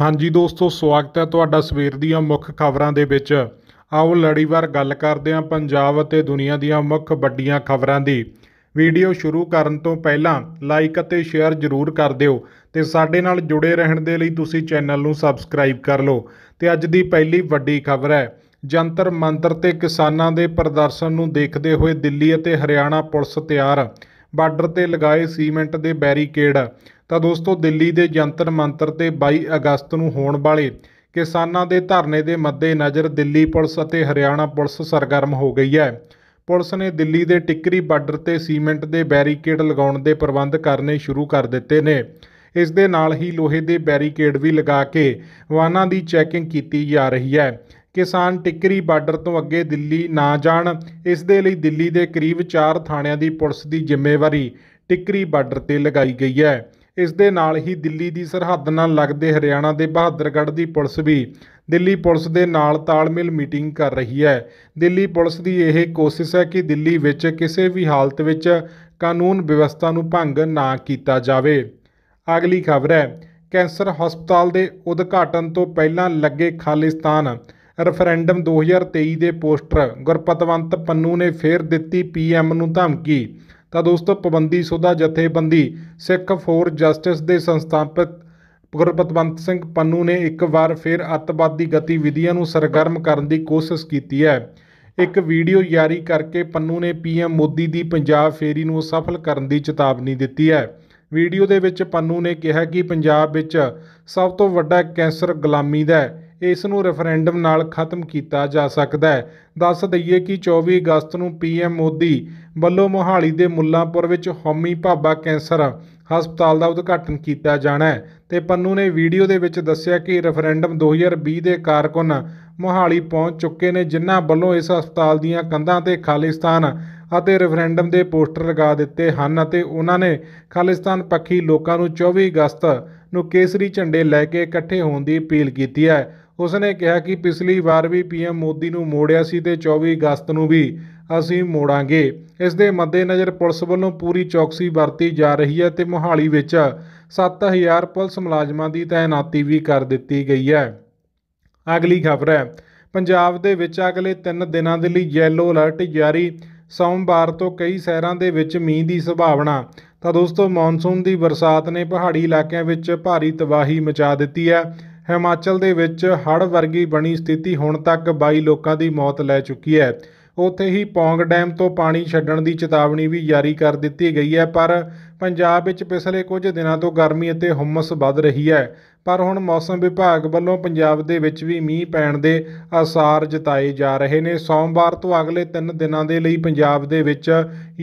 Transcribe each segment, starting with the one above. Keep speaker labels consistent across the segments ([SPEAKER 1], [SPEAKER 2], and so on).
[SPEAKER 1] ਹਾਂਜੀ ਦੋਸਤੋ ਸਵਾਗਤ ਹੈ ਤੁਹਾਡਾ ਸਵੇਰ ਦੀਆਂ ਮੁੱਖ ਖਬਰਾਂ ਦੇ ਵਿੱਚ ਆਓ ਲੜੀਵਾਰ ਗੱਲ ਕਰਦੇ ਹਾਂ ਪੰਜਾਬ ਅਤੇ ਦੁਨੀਆ ਦੀਆਂ ਮੁੱਖ ਵੱਡੀਆਂ ਖਬਰਾਂ ਦੀ ਵੀਡੀਓ ਸ਼ੁਰੂ ਕਰਨ ਤੋਂ ਪਹਿਲਾਂ ਲਾਈਕ ਅਤੇ ਸ਼ੇਅਰ ਜ਼ਰੂਰ ਕਰ ਦਿਓ ਤੇ ਸਾਡੇ ਨਾਲ ਜੁੜੇ ਰਹਿਣ ਦੇ ਲਈ ਤੁਸੀਂ ਚੈਨਲ ਨੂੰ ਸਬਸਕ੍ਰਾਈਬ ਕਰ ਲਓ ਤੇ ਅੱਜ ਦੀ ਪਹਿਲੀ ਵੱਡੀ ਖਬਰ ਹੈ ਜੰਤਰ ਮੰਤਰ ਤੇ ਕਿਸਾਨਾਂ ਦੇ ਪ੍ਰਦਰਸ਼ਨ ਨੂੰ ਦੇਖਦੇ ਹੋਏ ਦਿੱਲੀ ਅਤੇ ਹਰਿਆਣਾ ਪੁਲਿਸ ਤਿਆਰ ਬਾਰਡਰ ਤੇ ਲਗਾਏ ਸੀਮੈਂਟ ਦੇ ਬੈਰੀਕੇਡ ਤਾਂ ਦੋਸਤੋ ਦਿੱਲੀ ਦੇ ਜੰਤਰ ਮੰਤਰ ਤੇ 22 ਅਗਸਤ ਨੂੰ ਹੋਣ ਵਾਲੇ ਕਿਸਾਨਾਂ ਦੇ ਧਰਨੇ ਦੇ ਮੱਦੇ ਨਜ਼ਰ ਦਿੱਲੀ ਪੁਲਿਸ ਅਤੇ ਹਰਿਆਣਾ ਪੁਲਿਸ ਸਰਗਰਮ ਹੋ ਗਈ ਹੈ ਪੁਲਿਸ ਨੇ ਦਿੱਲੀ ਦੇ ਟਿੱਕਰੀ ਬਾਰਡਰ ਤੇ ਸੀਮੈਂਟ ਦੇ ਬੈਰੀਕੇਡ ਲਗਾਉਣ ਦੇ ਪ੍ਰਬੰਧ ਕਰਨੇ ਸ਼ੁਰੂ ਕਰ ਦਿੱਤੇ ਨੇ ਇਸ ਦੇ ਨਾਲ ਹੀ ਲੋਹੇ ਦੇ ਬੈਰੀਕੇਡ ਵੀ ਲਗਾ ਕੇ ਵਾਹਨਾਂ ਦੀ ਚੈਕਿੰਗ ਕੀਤੀ ਜਾ ਰਹੀ ਹੈ ਕਿਸਾਨ ਟਿੱਕਰੀ ਬਾਰਡਰ ਤੋਂ ਅੱਗੇ ਦਿੱਲੀ ਨਾ ਜਾਣ ਇਸ ਦੇ ਲਈ ਦਿੱਲੀ ਦੇ ਕਰੀਬ 4 ਥਾਣਿਆਂ ਦੀ ਪੁਲਿਸ ਦੀ ਜ਼ਿੰਮੇਵਾਰੀ ਟਿੱਕਰੀ ਬਾਰਡਰ ਤੇ ਲਗਾਈ ਗਈ ਹੈ ਇਸ ਦੇ ਨਾਲ ਹੀ ਦਿੱਲੀ ਦੀ ਸਰਹੱਦ ਨਾਲ ਲੱਗਦੇ ਹਰਿਆਣਾ ਦੇ ਬਹਾਦਰਗੜ੍ਹ ਦੀ ਪੁਲਿਸ ਵੀ ਦਿੱਲੀ ਪੁਲਿਸ ਦੇ ਨਾਲ ਤਾਲਮੇਲ ਮੀਟਿੰਗ ਕਰ ਰਹੀ ਹੈ ਦਿੱਲੀ ਪੁਲਿਸ ਦੀ ਇਹ ਕੋਸ਼ਿਸ਼ ਹੈ ਕਿ ਦਿੱਲੀ ਵਿੱਚ ਕਿਸੇ ਵੀ ਹਾਲਤ ਵਿੱਚ ਕਾਨੂੰਨ ਵਿਵਸਥਾ ਨੂੰ ਭੰਗ ਨਾ ਕੀਤਾ ਜਾਵੇ ਅਗਲੀ ਖਬਰ ਹੈ ਕੈਂਸਰ ਹਸਪਤਾਲ ਦੇ ਉਦਘਾਟਨ ਤੋਂ ਪਹਿਲਾਂ ਲੱਗੇ ਖਾਲਿਸਤਾਨ ਰੈਫਰੈਂਡਮ 2023 ਦੇ ਪੋਸਟਰ ਗੁਰਪਤਵੰਤ ਪੰਨੂ ਨੇ ਫੇਰ ਦਿੱਤੀ ਪੀਐਮ ਨੂੰ ਧਮਕੀ ਤਾਂ ਦੋਸਤੋ ਪਾਬੰਦੀ ਸੋਧਾ ਜਥੇਬੰਦੀ ਸਿੱਖ ਫੋਰ ਜਸਟਿਸ ਦੇ ਸੰਸਥਾਪਕ ਗੁਰਪਤਵੰਤ ਸਿੰਘ ਪੰਨੂ ਨੇ ਇੱਕ ਵਾਰ ਫੇਰ ਅੱਤਵਾਦੀ ਗਤੀਵਿਧੀਆਂ ਨੂੰ ਸਰਗਰਮ ਕਰਨ ਦੀ ਕੋਸ਼ਿਸ਼ ਕੀਤੀ ਹੈ ਇੱਕ ਵੀਡੀਓ ਜਾਰੀ ਕਰਕੇ ਪੰਨੂ ਨੇ ਪੀਐਮ ਮੋਦੀ ਦੀ ਪੰਜਾਬ ਫੇਰੀ ਨੂੰ ਸਫਲ ਕਰਨ ਦੀ ਚੇਤਾਵਨੀ ਦਿੱਤੀ ਹੈ ਵੀਡੀਓ ਦੇ ਵਿੱਚ ਪੰਨੂ ਨੇ ਕਿਹਾ ਕਿ ਪੰਜਾਬ ਵਿੱਚ ਸਭ ਤੋਂ ਵੱਡਾ ਕੈਂਸਰ ਗੁਲਾਮੀ ਦਾ ਹੈ ਇਸ ਨੂੰ ਰੈਫਰੈਂਡਮ ਨਾਲ ਖਤਮ ਕੀਤਾ ਜਾ ਸਕਦਾ ਹੈ ਦੱਸ ਦਈਏ ਕਿ 24 ਅਗਸਤ ਨੂੰ ਪੀਐਮ ਮੋਦੀ ਵੱਲੋਂ ਮੋਹਾਲੀ ਦੇ ਮੁੱਲਾਂਪੁਰ ਵਿੱਚ ਹੋਮੀ ਭਾਬਾ ਕੈਂਸਰ ਹਸਪਤਾਲ ਦਾ ਉਦਘਾਟਨ ਕੀਤਾ ਜਾਣਾ ਹੈ ਤੇ ਪੰਨੂ ਨੇ ਵੀਡੀਓ ਦੇ ਵਿੱਚ ਦੱਸਿਆ ਕਿ ਰੈਫਰੈਂਡਮ 2020 ਦੇ ਕਾਰਕੁਨ ਮੋਹਾਲੀ ਪਹੁੰਚ ਚੁੱਕੇ ਨੇ ਜਿਨ੍ਹਾਂ ਵੱਲੋਂ ਇਸ ਹਸਪਤਾਲ ਦੀਆਂ ਕੰਧਾਂ ਤੇ ਖਾਲਿਸਤਾਨ ਅਤੇ ਰੈਫਰੈਂਡਮ ਦੇ ਪੋਸਟਰ ਲਗਾ ਦਿੱਤੇ ਹਨ ਅਤੇ ਉਹਨਾਂ ਨੇ ਖਾਲਿਸਤਾਨ ਪੱਖੀ ਲੋਕਾਂ ਨੂੰ 24 ਅਗਸਤ ਨੂੰ ਕੇਸਰੀ ਝੰਡੇ ਲੈ ਕੇ ਇਕੱਠੇ ਹੋਣ ਦੀ ਅਪੀਲ ਕੀਤੀ ਹੈ ਉਸ ਨੇ ਕਿਹਾ ਕਿ ਪਿਛਲੀ ਵਾਰ ਵੀ ਪੀਐਮ ਮੋਦੀ ਨੂੰ ਮੋੜਿਆ ਸੀ ਤੇ 24 ਅਗਸਤ ਨੂੰ ਵੀ ਅਸੀਂ ਮੋੜਾਂਗੇ ਇਸ ਦੇ ਮੱਦੇਨਜ਼ਰ ਪੁਲਿਸ ਵੱਲੋਂ ਪੂਰੀ ਚੌਕਸੀ ਵਰਤੀ ਜਾ ਰਹੀ ਹੈ ਤੇ ਮੋਹਾਲੀ ਵਿੱਚ 7000 ਪੁਲਿਸ ਮੁਲਾਜ਼ਮਾਂ ਦੀ ਤਾਇਨਾਤੀ ਵੀ ਕਰ ਦਿੱਤੀ ਗਈ ਹੈ ਅਗਲੀ ਖਬਰ ਹੈ ਪੰਜਾਬ ਦੇ ਵਿੱਚ ਅਗਲੇ 3 ਦਿਨਾਂ ਦੇ ਲਈ ਯੈਲੋ ਅਲਰਟ ਜਾਰੀ ਸੋਮਵਾਰ ਤੋਂ ਕਈ ਸ਼ਹਿਰਾਂ ਦੇ ਵਿੱਚ ਮੀਂਹ ਦੀ ਸੰਭਾਵਨਾ ਤਾਂ ਦੋਸਤੋ ਮੌਨਸੂਨ ਦੀ ਬਰਸਾਤ ਨੇ ਪਹਾੜੀ ਇਲਾਕਿਆਂ ਵਿੱਚ ਭਾਰੀ ਤਬਾਹੀ ਮਚਾ ਦਿੱਤੀ ਹੈ ਹਿਮਾਚਲ ਦੇ ਵਿੱਚ ਹੜ ਵਰਗੀ ਬਣੀ ਸਥਿਤੀ ਹੁਣ ਤੱਕ 22 ਲੋਕਾਂ ਦੀ ਮੌਤ ਲੈ ਚੁੱਕੀ ਹੈ ਉੱਥੇ ਹੀ ਪੌਂਗ ਡੈਮ ਤੋਂ ਪਾਣੀ ਛੱਡਣ ਦੀ ਚੇਤਾਵਨੀ ਵੀ ਜਾਰੀ ਕਰ ਦਿੱਤੀ ਗਈ ਹੈ ਪਰ ਪੰਜਾਬ ਵਿੱਚ ਪਿਛਲੇ ਕੁਝ ਦਿਨਾਂ ਤੋਂ ਗਰਮੀ ਅਤੇ ਹੁਮਸ ਵੱਧ ਰਹੀ ਹੈ ਪਰ ਹੁਣ ਮੌਸਮ ਵਿਭਾਗ ਵੱਲੋਂ ਪੰਜਾਬ ਦੇ ਵਿੱਚ ਵੀ ਮੀਂਹ ਪੈਣ ਦੇ ਆਸਾਰ ਜਤਾਏ ਜਾ ਰਹੇ ਨੇ ਸੋਮਵਾਰ ਤੋਂ ਅਗਲੇ 3 ਦਿਨਾਂ ਦੇ ਲਈ ਪੰਜਾਬ ਦੇ ਵਿੱਚ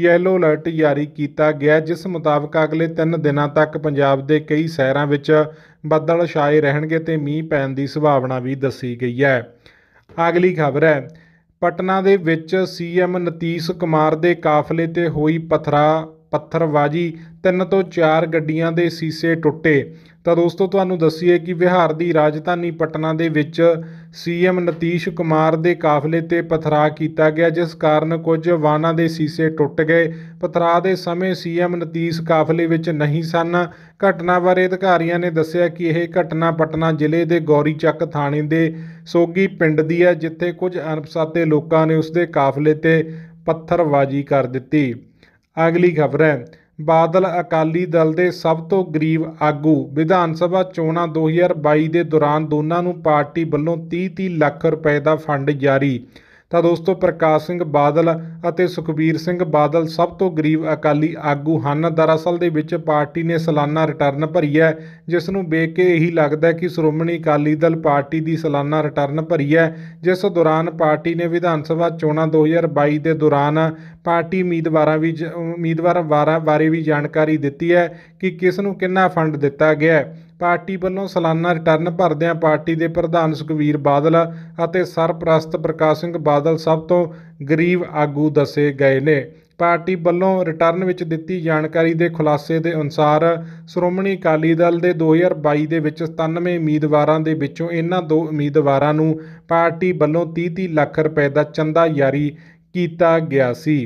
[SPEAKER 1] ਯੈਲੋ ਅਲਰਟ ਜਾਰੀ ਕੀਤਾ ਗਿਆ ਜਿਸ ਮੁਤਾਬਕ ਅਗਲੇ 3 ਦਿਨਾਂ ਤੱਕ ਪੰਜਾਬ ਦੇ ਕਈ ਸ਼ਹਿਰਾਂ ਵਿੱਚ ਬੱਦਲ ਛਾਏ ਰਹਿਣਗੇ ਤੇ ਮੀਂਹ ਪੈਣ ਦੀ ਸੰਭਾਵਨਾ ਵੀ ਦੱਸੀ ਗਈ ਹੈ ਅਗਲੀ ਖਬਰ ਹੈ ਪਟਨਾ ਦੇ ਵਿੱਚ ਸੀਐਮ ਨਤੀਸ਼ ਕੁਮਾਰ ਦੇ ਕਾਫਲੇ ਤੇ ਹੋਈ ਪਥਰਾ ਪੱਥਰਵਾਜੀ ਤਿੰਨ ਤੋਂ ਚਾਰ ਗੱਡੀਆਂ ਦੇ ਸੀਸੇ ਟੁੱਟੇ ਤਾਂ ਦੋਸਤੋ ਤੁਹਾਨੂੰ ਦੱਸੀਏ ਕਿ ਬਿਹਾਰ ਦੀ ਰਾਜਧਾਨੀ ਪਟਨਾ ਦੇ ਵਿੱਚ ਸੀਐਮ ਨਤੀਸ਼ ਕੁਮਾਰ ਦੇ ਕਾਫਲੇ ਤੇ ਪਥਰਾ ਕੀਤਾ ਗਿਆ ਜਿਸ ਕਾਰਨ ਕੁਝ ਵਾਹਨਾਂ ਦੇ ਸੀਸੇ ਟੁੱਟ ਗਏ ਪਥਰਾ ਦੇ ਸਮੇਂ ਸੀਐਮ ਨਤੀਸ਼ ਕਾਫਲੇ ਵਿੱਚ ਨਹੀਂ ਸਨ ਘਟਨਾ ਬਾਰੇ ਅਧਿਕਾਰੀਆਂ ਨੇ ਦੱਸਿਆ ਕਿ ਇਹ ਘਟਨਾ ਪਟਨਾ ਜ਼ਿਲ੍ਹੇ ਦੇ ਗੌਰੀਚੱਕ ਥਾਣੇ ਦੇ ਸੋਗੀ ਪਿੰਡ ਦੀ ਹੈ ਜਿੱਥੇ ਕੁਝ ਅਣਪਛਾਤੇ ਲੋਕਾਂ ਨੇ ਉਸ ਦੇ ਕਾਫਲੇ ਤੇ ਪੱਥਰਬਾਜ਼ੀ ਕਰ ਦਿੱਤੀ ਅਗਲੀ ਖਬਰ ਹੈ ਬਾਦਲ ਅਕਾਲੀ ਦਲ ਦੇ ਸਭ ਤੋਂ ਗਰੀਬ ਆਗੂ ਵਿਧਾਨ ਸਭਾ ਚੋਣਾਂ 2022 ਦੇ ਦੌਰਾਨ ਦੋਨਾਂ ਨੂੰ ਪਾਰਟੀ ਵੱਲੋਂ 30-30 ਲੱਖ ਰੁਪਏ ਦਾ ਫੰਡ ਜਾਰੀ ਤਾਂ ਦੋਸਤੋ ਪ੍ਰਕਾਸ਼ ਸਿੰਘ ਬਾਦਲ ਅਤੇ ਸੁਖਬੀਰ ਸਿੰਘ ਬਾਦਲ ਸਭ ਤੋਂ ਗਰੀਬ ਅਕਾਲੀ ਆਗੂ ਹਨ ਦਰਅਸਲ ਦੇ ਵਿੱਚ ਪਾਰਟੀ ਨੇ ਸਾਲਾਨਾ ਰਿਟਰਨ ਭਰੀ ਹੈ ਜਿਸ ਨੂੰ ਵੇਖ ਕੇ ਇਹੀ ਲੱਗਦਾ ਕਿ ਸ਼੍ਰੋਮਣੀ ਅਕਾਲੀ ਦਲ ਪਾਰਟੀ ਦੀ ਸਾਲਾਨਾ ਰਿਟਰਨ ਭਰੀ ਹੈ ਜਿਸ ਦੌਰਾਨ ਪਾਰਟੀ ਨੇ ਵਿਧਾਨ ਸਭਾ ਚੋਣਾਂ 2022 ਦੇ ਦੌਰਾਨ ਪਾਰਟੀ ਉਮੀਦਵਾਰਾਂ ਵੀ ਉਮੀਦਵਾਰ ਬਾਰੇ ਵੀ ਜਾਣਕਾਰੀ ਦਿੱਤੀ ਹੈ ਕਿ ਕਿਸ ਨੂੰ ਕਿੰਨਾ ਫੰਡ ਦਿੱਤਾ ਗਿਆ ਹੈ ਪਾਰਟੀ ਵੱਲੋਂ ਸਾਲਾਨਾ ਰਿਟਰਨ ਭਰਦਿਆਂ ਪਾਰਟੀ ਦੇ ਪ੍ਰਧਾਨ ਸੁਖਵੀਰ ਬਾਦਲ ਅਤੇ ਸਰਪ੍ਰਸਤ ਪ੍ਰਕਾਸ਼ ਸਿੰਘ ਬਾਦਲ ਸਭ ਤੋਂ ਗਰੀਬ ਆਗੂ ਦੱਸੇ ਗਏ ਨੇ ਪਾਰਟੀ ਵੱਲੋਂ ਰਿਟਰਨ ਵਿੱਚ ਦਿੱਤੀ ਜਾਣਕਾਰੀ ਦੇ ਖੁਲਾਸੇ ਦੇ ਅਨੁਸਾਰ ਸ਼੍ਰੋਮਣੀ ਅਕਾਲੀ ਦਲ ਦੇ 2022 ਦੇ ਵਿੱਚ 97 ਉਮੀਦਵਾਰਾਂ ਦੇ ਵਿੱਚੋਂ ਇਹਨਾਂ ਦੋ ਉਮੀਦਵਾਰਾਂ ਨੂੰ ਪਾਰਟੀ ਵੱਲੋਂ 30-30 ਲੱਖ ਰੁਪਏ ਦਾ ਚੰਦਾ ਜਾਰੀ ਕੀਤਾ ਗਿਆ ਸੀ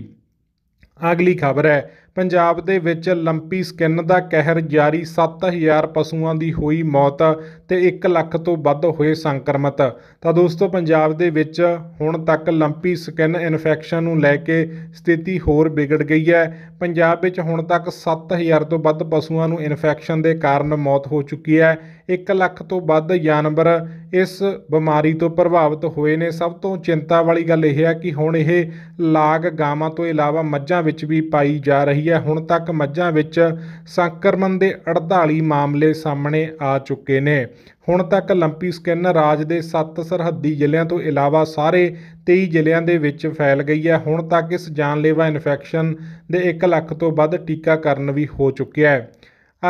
[SPEAKER 1] ਅਗਲੀ ਖਬਰ ਹੈ ਪੰਜਾਬ ਦੇ ਵਿੱਚ ਲੰਪੀ ਸਕਿਨ ਦਾ ਕਹਿਰ ਜਾਰੀ 7000 ਪਸ਼ੂਆਂ ਦੀ ਹੋਈ ਮੌਤ ਤੇ 1 ਲੱਖ ਤੋਂ ਵੱਧ ਹੋਏ ਸੰਕਰਮਿਤ ਤਾਂ ਦੋਸਤੋ ਪੰਜਾਬ ਦੇ ਵਿੱਚ ਹੁਣ ਤੱਕ ਲੰਪੀ ਸਕਿਨ ਇਨਫੈਕਸ਼ਨ ਨੂੰ ਲੈ ਕੇ ਸਥਿਤੀ ਹੋਰ ਵਿਗੜ ਗਈ ਹੈ ਪੰਜਾਬ ਵਿੱਚ ਹੁਣ ਤੱਕ 7000 ਤੋਂ ਵੱਧ ਪਸ਼ੂਆਂ ਨੂੰ ਇਨਫੈਕਸ਼ਨ ਦੇ ਕਾਰਨ ਮੌਤ ਹੋ ਚੁੱਕੀ ਹੈ 1 ਲੱਖ ਤੋਂ ਵੱਧ ਜਾਨਵਰ ਇਸ ਬਿਮਾਰੀ ਤੋਂ ਪ੍ਰਭਾਵਿਤ ਹੋਏ ਨੇ ਸਭ ਤੋਂ ਚਿੰਤਾ ਵਾਲੀ ਗੱਲ ਇਹ ਹੈ ਕਿ ਹੁਣ ਇਹ ਲਾਗ ਗਾਵਾਂ ਤੋਂ ਇਲਾਵਾ ਮੱਝਾਂ ਵਿੱਚ ਵੀ ਪਾਈ ਜਾ ਰਹੀ ਰਹੀ ਹੈ ਹੁਣ ਤੱਕ ਮੱਝਾਂ ਵਿੱਚ ਸੰਕਰਮਣ ਦੇ 48 ਮਾਮਲੇ ਸਾਹਮਣੇ ਆ ਚੁੱਕੇ ਨੇ ਹੁਣ ਤੱਕ ਲੰਪੀ ਸਕਿਨ ਰਾਜ ਦੇ 7 ਸਰਹੱਦੀ ਜ਼ਿਲ੍ਹਿਆਂ ਤੋਂ ਇਲਾਵਾ ਸਾਰੇ 23 ਜ਼ਿਲ੍ਹਿਆਂ ਦੇ ਵਿੱਚ ਫੈਲ ਗਈ ਹੈ ਹੁਣ ਤੱਕ ਇਸ ਜਾਨਲੇਵਾ ਇਨਫੈਕਸ਼ਨ ਦੇ 1 ਲੱਖ ਤੋਂ ਵੱਧ ਟੀਕਾਕਰਨ ਵੀ ਹੋ ਚੁੱਕਿਆ ਹੈ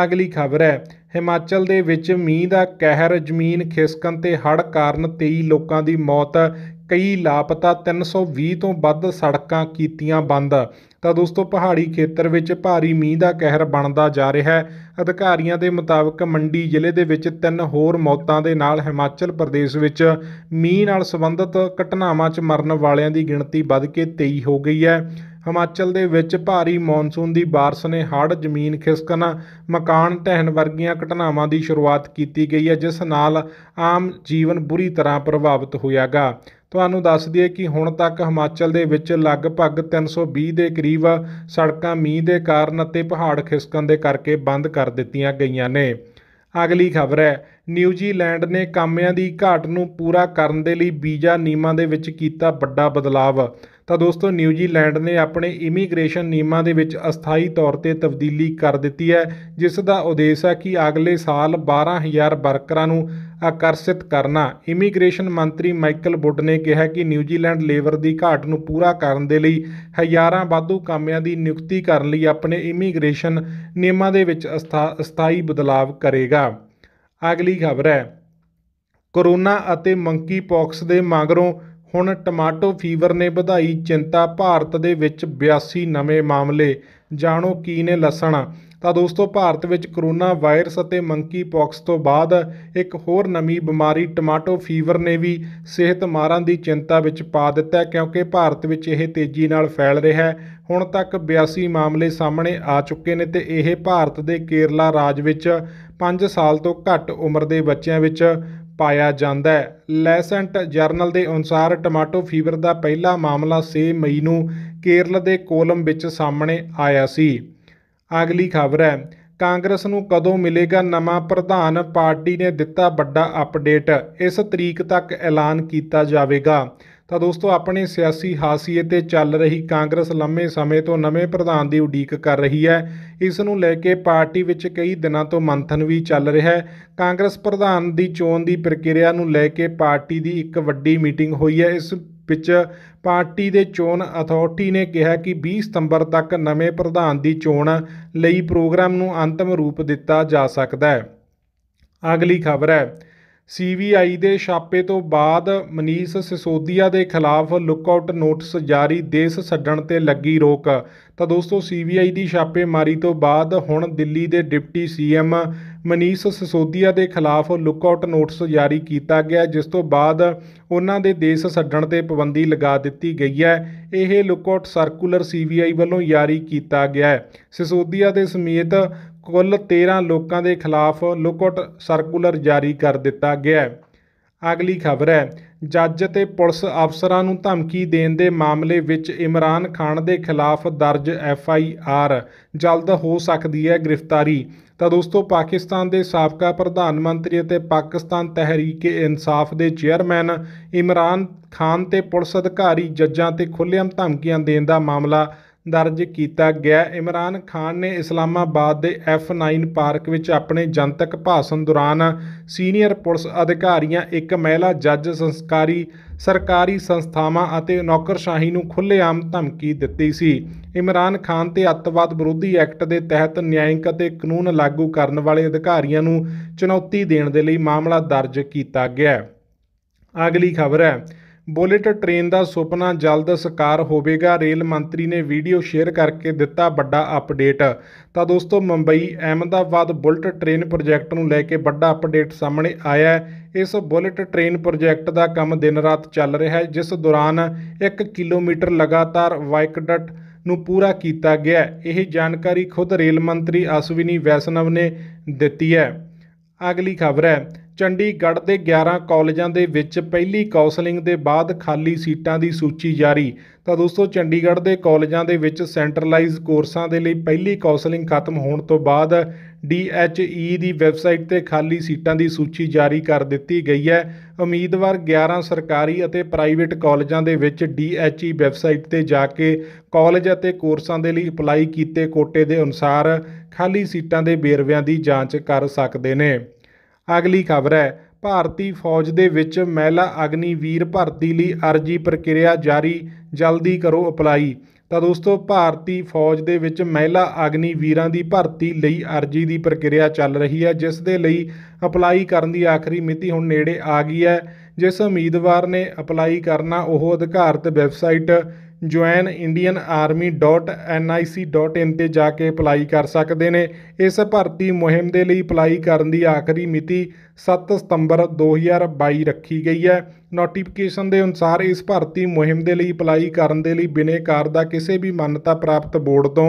[SPEAKER 1] ਅਗਲੀ ਖਬਰ ਹੈ ਹਿਮਾਚਲ ਦੇ ਵਿੱਚ ਮੀਂਹ ਦਾ ਕਹਿਰ ਜ਼ਮੀਨ ਖਿਸਕਣ ਤੇ ਹੜ੍ਹ ਕਾਰਨ 23 ਲੋਕਾਂ ਦੀ ਮੌਤ ਕਈ ਲਾਪਤਾ 320 ਤੋਂ ਵੱਧ ਸੜਕਾਂ ਕੀਤੀਆਂ ਬੰਦ ਤਾਂ ਦੋਸਤੋ ਪਹਾੜੀ ਖੇਤਰ ਵਿੱਚ ਭਾਰੀ ਮੀਂਹ ਦਾ ਕਹਿਰ ਬਣਦਾ ਜਾ ਰਿਹਾ ਹੈ ਅਧਿਕਾਰੀਆਂ ਦੇ ਮੁਤਾਬਕ ਮੰਡੀ ਜ਼ਿਲ੍ਹੇ ਦੇ ਵਿੱਚ ਤਿੰਨ ਹੋਰ ਮੌਤਾਂ ਦੇ ਨਾਲ ਹਿਮਾਚਲ ਪ੍ਰਦੇਸ਼ ਵਿੱਚ ਮੀਂਹ ਨਾਲ ਸੰਬੰਧਿਤ ਘਟਨਾਵਾਂ 'ਚ ਮਰਨ ਵਾਲਿਆਂ ਦੀ ਗਿਣਤੀ ਵੱਧ ਕੇ 23 ਹੋ ਗਈ ਹੈ ਹਿਮਾਚਲ ਦੇ ਵਿੱਚ ਭਾਰੀ ਮੌਨਸੂਨ ਦੀ ਬਾਰਿਸ਼ ਨੇ ਹੜ੍ਹ ਜ਼ਮੀਨ ਖਿਸਕਣ ਮਕਾਨ ਢਹਿਣ ਵਰਗੀਆਂ ਘਟਨਾਵਾਂ ਦੀ ਸ਼ੁਰੂਆਤ ਕੀਤੀ ਗਈ ਹੈ ਜਿਸ ਨਾਲ ਆਮ ਜੀਵਨ ਬੁਰੀ ਤਰ੍ਹਾਂ ਪ੍ਰਭਾਵਿਤ ਹੋਇਆਗਾ ਤੁਹਾਨੂੰ ਦੱਸ ਦਈਏ ਕਿ ਹੁਣ ਤੱਕ ਹਿਮਾਚਲ ਦੇ ਵਿੱਚ ਲਗਭਗ 320 ਦੇ ਕਰੀਬ ਸੜਕਾਂ ਮੀਂਹ ਦੇ ਕਾਰਨ ਅਤੇ ਪਹਾੜ ਖਿਸਕਣ ਦੇ ਕਰਕੇ ਬੰਦ ਕਰ ਦਿੱਤੀਆਂ ਗਈਆਂ ਨੇ ਅਗਲੀ ਖਬਰ ਹੈ ਨਿਊਜ਼ੀਲੈਂਡ ਨੇ ਕਾਮਿਆਂ ਦੀ ਘਾਟ ਨੂੰ ਪੂਰਾ ਕਰਨ ਦੇ ਲਈ ਵੀਜ਼ਾ ਨਿਯਮਾਂ ਦੇ ਵਿੱਚ ਕੀਤਾ ਵੱਡਾ ਬਦਲਾਵ ਤਾਂ ਦੋਸਤੋ ਨਿਊਜ਼ੀਲੈਂਡ ਨੇ ਆਪਣੇ ਇਮੀਗ੍ਰੇਸ਼ਨ ਨਿਯਮਾਂ ਦੇ ਵਿੱਚ ਅਸਥਾਈ ਤੌਰ ਤੇ ਤਬਦੀਲੀ ਕਰ ਦਿੱਤੀ ਹੈ ਜਿਸ ਦਾ ਉਦੇਸ਼ ਹੈ ਕਿ ਅਗਲੇ ਸਾਲ 12000 ਵਰਕਰਾਂ ਨੂੰ ਆਕਰਸ਼ਿਤ ਕਰਨਾ ਇਮੀਗ੍ਰੇਸ਼ਨ ਮੰਤਰੀ ਮਾਈਕਲ ਬੁੱਡ ਨੇ ਕਿਹਾ ਕਿ ਨਿਊਜ਼ੀਲੈਂਡ ਲੇਬਰ ਦੀ ਘਾਟ ਨੂੰ ਪੂਰਾ ਕਰਨ ਦੇ ਲਈ ਹਜ਼ਾਰਾਂ ਵਾਧੂ ਕਾਮਿਆਂ ਦੀ ਨਿਯੁਕਤੀ ਕਰਨ ਲਈ ਆਪਣੇ ਇਮੀਗ੍ਰੇਸ਼ਨ ਨਿਯਮਾਂ ਦੇ ਵਿੱਚ ਅਸਥਾਈ ਬਦਲਾਅ ਕਰੇਗਾ ਅਗਲੀ ਖਬਰ ਹੈ ਕੋਰੋਨਾ ਅਤੇ ਮੰਕੀ ਪੌਕਸ ਦੇ ਮਗਰੋਂ ਹੁਣ ਟਮਾਟੋ ਫੀਵਰ ਨੇ ਵਧਾਈ ਚਿੰਤਾ ਭਾਰਤ ਦੇ ਵਿੱਚ 82 ਨਵੇਂ ਮਾਮਲੇ ਜਾਣੋ ਕੀ ਨੇ ਲਸਣ ਤਾਂ ਦੋਸਤੋ ਭਾਰਤ ਵਿੱਚ ਕਰੋਨਾ ਵਾਇਰਸ ਅਤੇ ਮੰਕੀ ਪੌਕਸ ਤੋਂ ਬਾਅਦ ਇੱਕ ਹੋਰ ਨਵੀਂ ਬਿਮਾਰੀ ਟਮਾਟੋ ਫੀਵਰ ਨੇ ਵੀ ਸਿਹਤ ਮਾਰਾਂ ਦੀ ਚਿੰਤਾ ਵਿੱਚ ਪਾ ਦਿੱਤਾ ਹੈ ਕਿਉਂਕਿ ਭਾਰਤ ਵਿੱਚ ਇਹ ਤੇਜ਼ੀ ਨਾਲ ਫੈਲ ਰਿਹਾ ਹੈ ਹੁਣ ਤੱਕ 82 ਮਾਮਲੇ ਸਾਹਮਣੇ ਆ ਚੁੱਕੇ ਨੇ ਤੇ ਇਹ ਭਾਰਤ ਦੇ ਕੇਰਲਾ ਰਾਜ ਵਿੱਚ 5 ਸਾਲ ਤੋਂ ਘੱਟ ਉਮਰ ਦੇ ਬੱਚਿਆਂ ਵਿੱਚ ਪਾਇਆ ਜਾਂਦਾ ਹੈ ਲੈਸੈਂਟ ਜਰਨਲ ਦੇ ਅਨੁਸਾਰ ਟਮਾਟੋ ਫੀਵਰ ਦਾ ਪਹਿਲਾ ਮਾਮਲਾ 6 ਮਈ ਨੂੰ ਕੇਰਲ ਦੇ ਕੋਲਮ ਵਿੱਚ ਸਾਹਮਣੇ ਆਇਆ ਸੀ ਅਗਲੀ ਖਬਰ ਹੈ ਕਾਂਗਰਸ ਨੂੰ ਕਦੋਂ ਮਿਲੇਗਾ ਨਵਾਂ ਪ੍ਰਧਾਨ ਪਾਰਟੀ ਨੇ ਦਿੱਤਾ ਵੱਡਾ ਅਪਡੇਟ ਇਸ ਤਰੀਕ ਤੱਕ ਐਲਾਨ ਕੀਤਾ ਜਾਵੇਗਾ ਤਾਂ ਦੋਸਤੋ ਆਪਣੇ ਸਿਆਸੀ ਹਾਸੀਏ ਤੇ ਚੱਲ ਰਹੀ ਕਾਂਗਰਸ ਲੰਮੇ ਸਮੇਂ ਤੋਂ ਨਵੇਂ ਪ੍ਰਧਾਨ ਦੀ ਉਡੀਕ ਕਰ ਰਹੀ ਹੈ ਇਸ ਨੂੰ ਲੈ ਕੇ ਪਾਰਟੀ ਵਿੱਚ ਕਈ ਦਿਨਾਂ ਤੋਂ ਮੰਥਨ ਵੀ ਚੱਲ ਰਿਹਾ ਹੈ ਕਾਂਗਰਸ ਪ੍ਰਧਾਨ ਦੀ ਚੋਣ ਦੀ ਪ੍ਰਕਿਰਿਆ ਨੂੰ ਲੈ ਕੇ ਪਾਰਟੀ ਦੀ ਇੱਕ ਵੱਡੀ ਮੀਟਿੰਗ ਹੋਈ ਹੈ ਇਸ ਵਿੱਚ ਪਾਰਟੀ ਦੇ ਚੋਣ ਅਥਾਰਟੀ ਨੇ ਕਿਹਾ ਕਿ 20 ਸਤੰਬਰ ਤੱਕ ਨਵੇਂ ਪ੍ਰਧਾਨ ਦੀ ਚੋਣ ਲਈ ਪ੍ਰੋਗਰਾਮ ਨੂੰ ਅੰਤਮ ਰੂਪ ਦਿੱਤਾ ਜਾ ਸਕਦਾ ਹੈ ਅਗਲੀ ਖਬਰ ਹੈ ਸੀਬੀਆਈ ਦੇ ਛਾਪੇ ਤੋਂ ਬਾਅਦ ਮਨੀਸ਼ ਸਿਸੋਦੀਆ ਦੇ ਖਿਲਾਫ ਲੁੱਕਆਊਟ ਨੋਟਿਸ ਜਾਰੀ ਦੇਸ਼ ਛੱਡਣ ਤੇ ਲੱਗੀ ਰੋਕ ਤਾਂ ਦੋਸਤੋ ਸੀਬੀਆਈ ਦੀ ਛਾਪੇ ਮਾਰੀ ਤੋਂ ਬਾਅਦ ਹੁਣ ਦਿੱਲੀ ਦੇ ਡਿਪਟੀ ਸੀਐਮ ਮਨੀਸ਼ ਸਿਸੋਦੀਆ ਦੇ ਖਿਲਾਫ ਲੁੱਕਆਊਟ ਨੋਟਿਸ ਜਾਰੀ ਕੀਤਾ ਗਿਆ ਜਿਸ ਤੋਂ ਬਾਅਦ ਉਹਨਾਂ ਦੇ ਦੇਸ਼ ਛੱਡਣ ਤੇ ਪਾਬੰਦੀ ਲਗਾ ਦਿੱਤੀ ਗਈ ਹੈ ਇਹ ਲੁੱਕਆਊਟ ਸਰਕੂਲਰ ਸੀਬੀਆਈ ਵੱਲੋਂ ਜਾਰੀ ਕੀਤਾ ਗਿਆ ਹੈ ਸਿਸੋਦੀਆ ਦੇ ਸਮੇਤ ਕੁੱਲ 13 ਲੋਕਾਂ ਦੇ ਖਿਲਾਫ ਲੁਕਆਊਟ ਸਰਕੂਲਰ ਜਾਰੀ ਕਰ ਦਿੱਤਾ ਗਿਆ ਹੈ ਅਗਲੀ ਖਬਰ ਹੈ ਜੱਜ ਅਤੇ ਪੁਲਿਸ ਅਫਸਰਾਂ ਨੂੰ ਧਮਕੀ ਦੇਣ ਦੇ ਮਾਮਲੇ ਵਿੱਚ ਇਮਰਾਨ ਖਾਨ ਦੇ ਖਿਲਾਫ ਦਰਜ ਐਫ ਆਈ ਆਰ ਜਲਦ ਹੋ ਸਕਦੀ ਹੈ ਗ੍ਰਿਫਤਾਰੀ ਤਾਂ ਦੋਸਤੋ ਪਾਕਿਸਤਾਨ ਦੇ ਸਾਬਕਾ ਪ੍ਰਧਾਨ ਮੰਤਰੀ ਅਤੇ ਪਾਕਿਸਤਾਨ ਤਹਿਰੀਕ-ਏ-ਇਨਸਾਫ ਦੇ ਚੇਅਰਮੈਨ ਇਮਰਾਨ ਖਾਨ ਤੇ ਪੁਲਿਸ ਅਧਿਕਾਰੀ ਜੱਜਾਂ ਤੇ ਖੁੱਲ੍ਹੇਆਮ ਧਮਕੀਆਂ ਦੇਣ ਦਾ ਮਾਮਲਾ ਦਰਜ ਕੀਤਾ ਗਿਆ ਇਮਰਾਨ ਖਾਨ ਨੇ ਇਸਲਾਮਾਬਾਦ ਦੇ F9 ਪਾਰਕ ਵਿੱਚ ਆਪਣੇ ਜਨਤਕ ਭਾਸ਼ਣ ਦੌਰਾਨ ਸੀਨੀਅਰ ਪੁਲਿਸ ਅਧਿਕਾਰੀਆਂ ਇੱਕ ਮਹਿਲਾ ਜੱਜ ਸੰਸਕਾਰੀ ਸਰਕਾਰੀ ਸੰਸਥਾਵਾਂ ਅਤੇ ਨੌਕਰਸ਼ਾਹੀ ਨੂੰ ਖੁੱਲ੍ਹੇਆਮ ਧਮਕੀ ਦਿੱਤੀ ਸੀ ਇਮਰਾਨ ਖਾਨ ਤੇ ਅੱਤਵਾਦ ਵਿਰੋਧੀ ਐਕਟ ਦੇ ਤਹਿਤ ਨਿਆਇਕ ਅਤੇ ਕਾਨੂੰਨ ਲਾਗੂ ਕਰਨ ਵਾਲੇ ਅਧਿਕਾਰੀਆਂ ਨੂੰ ਚੁਣੌਤੀ ਦੇਣ ਦੇ ਲਈ ਮਾਮਲਾ ਦਰਜ ਕੀਤਾ ਗਿਆ ਅਗਲੀ ਖਬਰ ਹੈ ਬੁਲੇਟ ਟ੍ਰੇਨ ਦਾ ਸੁਪਨਾ ਜਲਦ ਸਕਾਰ ਹੋਵੇਗਾ ਰੇਲ ਮੰਤਰੀ ਨੇ ਵੀਡੀਓ ਸ਼ੇਅਰ ਕਰਕੇ ਦਿੱਤਾ ਵੱਡਾ ਅਪਡੇਟ ਤਾਂ ਦੋਸਤੋ Mumbai Ahmedabad bullet train project ਨੂੰ ਲੈ ਕੇ ਵੱਡਾ ਅਪਡੇਟ ਸਾਹਮਣੇ ਆਇਆ ਹੈ ਇਸ ਬੁਲਟ ਟ੍ਰੇਨ ਪ੍ਰੋਜੈਕਟ ਦਾ ਕੰਮ ਦਿਨ ਰਾਤ ਚੱਲ ਰਿਹਾ ਹੈ ਜਿਸ ਦੌਰਾਨ 1 ਕਿਲੋਮੀਟਰ ਲਗਾਤਾਰ ਵਾਇਕਡਟ ਨੂੰ ਪੂਰਾ ਕੀਤਾ ਗਿਆ ਇਹ ਜਾਣਕਾਰੀ ਖੁਦ ਰੇਲ ਮੰਤਰੀ ਅਸਵਿਨੀ ਵੈਸ਼ਨਵ ਨੇ ਦਿੱਤੀ ਹੈ ਅਗਲੀ ਖਬਰ ਹੈ ਚੰਡੀਗੜ੍ਹ ਦੇ 11 ਕਾਲਜਾਂ ਦੇ ਵਿੱਚ ਪਹਿਲੀ ਕਾਉਂਸਲਿੰਗ ਦੇ ਬਾਅਦ ਖਾਲੀ ਸੀਟਾਂ ਦੀ ਸੂਚੀ ਜਾਰੀ ਤਾਂ ਦੋਸਤੋ ਚੰਡੀਗੜ੍ਹ ਦੇ ਕਾਲਜਾਂ ਦੇ ਵਿੱਚ ਸੈਂਟਰਲਾਈਜ਼ ਕੋਰਸਾਂ ਦੇ ਲਈ ਪਹਿਲੀ ਕਾਉਂਸਲਿੰਗ ਖਤਮ ਹੋਣ ਤੋਂ ਬਾਅਦ DHE ਦੀ ਵੈਬਸਾਈਟ ਤੇ ਖਾਲੀ ਸੀਟਾਂ ਦੀ ਸੂਚੀ ਜਾਰੀ ਕਰ ਦਿੱਤੀ ਗਈ ਹੈ ਉਮੀਦਵਾਰ 11 ਸਰਕਾਰੀ ਅਤੇ ਪ੍ਰਾਈਵੇਟ ਕਾਲਜਾਂ ਦੇ ਵਿੱਚ DHE ਵੈਬਸਾਈਟ ਤੇ ਜਾ ਕੇ ਕਾਲਜ ਅਤੇ ਕੋਰਸਾਂ ਦੇ ਲਈ ਅਪਲਾਈ ਕੀਤੇ ਕੋਟੇ ਦੇ ਅਨੁਸਾਰ ਖਾਲੀ ਸੀਟਾਂ ਦੇ ਬੇਰਵਿਆਂ ਦੀ ਜਾਂਚ ਕਰ ਸਕਦੇ ਨੇ ਅਗਲੀ ਖਬਰ ਹੈ ਭਾਰਤੀ ਫੌਜ ਦੇ ਵਿੱਚ ਮਹਿਲਾ ਅਗਨੀ ਵੀਰ ਭਰਤੀ ਲਈ ਅਰਜੀ ਪ੍ਰਕਿਰਿਆ ਜਾਰੀ ਜਲਦੀ ਕਰੋ ਅਪਲਾਈ ਤਾਂ ਦੋਸਤੋ ਭਾਰਤੀ ਫੌਜ ਦੇ ਵਿੱਚ ਮਹਿਲਾ ਅਗਨੀ ਵੀਰਾਂ ਦੀ ਭਰਤੀ ਲਈ ਅਰਜੀ ਦੀ ਪ੍ਰਕਿਰਿਆ ਚੱਲ ਰਹੀ ਹੈ ਜਿਸ ਦੇ ਲਈ ਅਪਲਾਈ ਕਰਨ ਦੀ ਆਖਰੀ ਮਿਤੀ ਹੁਣ ਨੇੜੇ ਆ ਗਈ ਹੈ ਜਿਸ ਉਮੀਦਵਾਰ ਨੇ ਅਪਲਾਈ ਕਰਨਾ ਉਹ ਅਧਿਕਾਰਤ ਵੈਬਸਾਈਟ joinindianarmy.nic.in 'ਤੇ ਜਾ ਕੇ ਅਪਲਾਈ ਕਰ ਸਕਦੇ ਨੇ ਇਸ ਭਰਤੀ ਮੁਹਿੰਮ ਦੇ ਲਈ ਅਪਲਾਈ ਕਰਨ ਦੀ ਆਖਰੀ ਮਿਤੀ 7 ਸਤੰਬਰ 2022 ਰੱਖੀ ਗਈ ਹੈ ਨੋਟੀਫਿਕੇਸ਼ਨ ਦੇ ਅਨੁਸਾਰ ਇਸ ਭਰਤੀ ਮੁਹਿੰਮ ਦੇ ਲਈ ਅਪਲਾਈ ਕਰਨ ਦੇ ਲਈ ਬਿਨੇਕਾਰ ਦਾ ਕਿਸੇ ਵੀ ਮੰਨਤਾ ਪ੍ਰਾਪਤ ਬੋਰਡ ਤੋਂ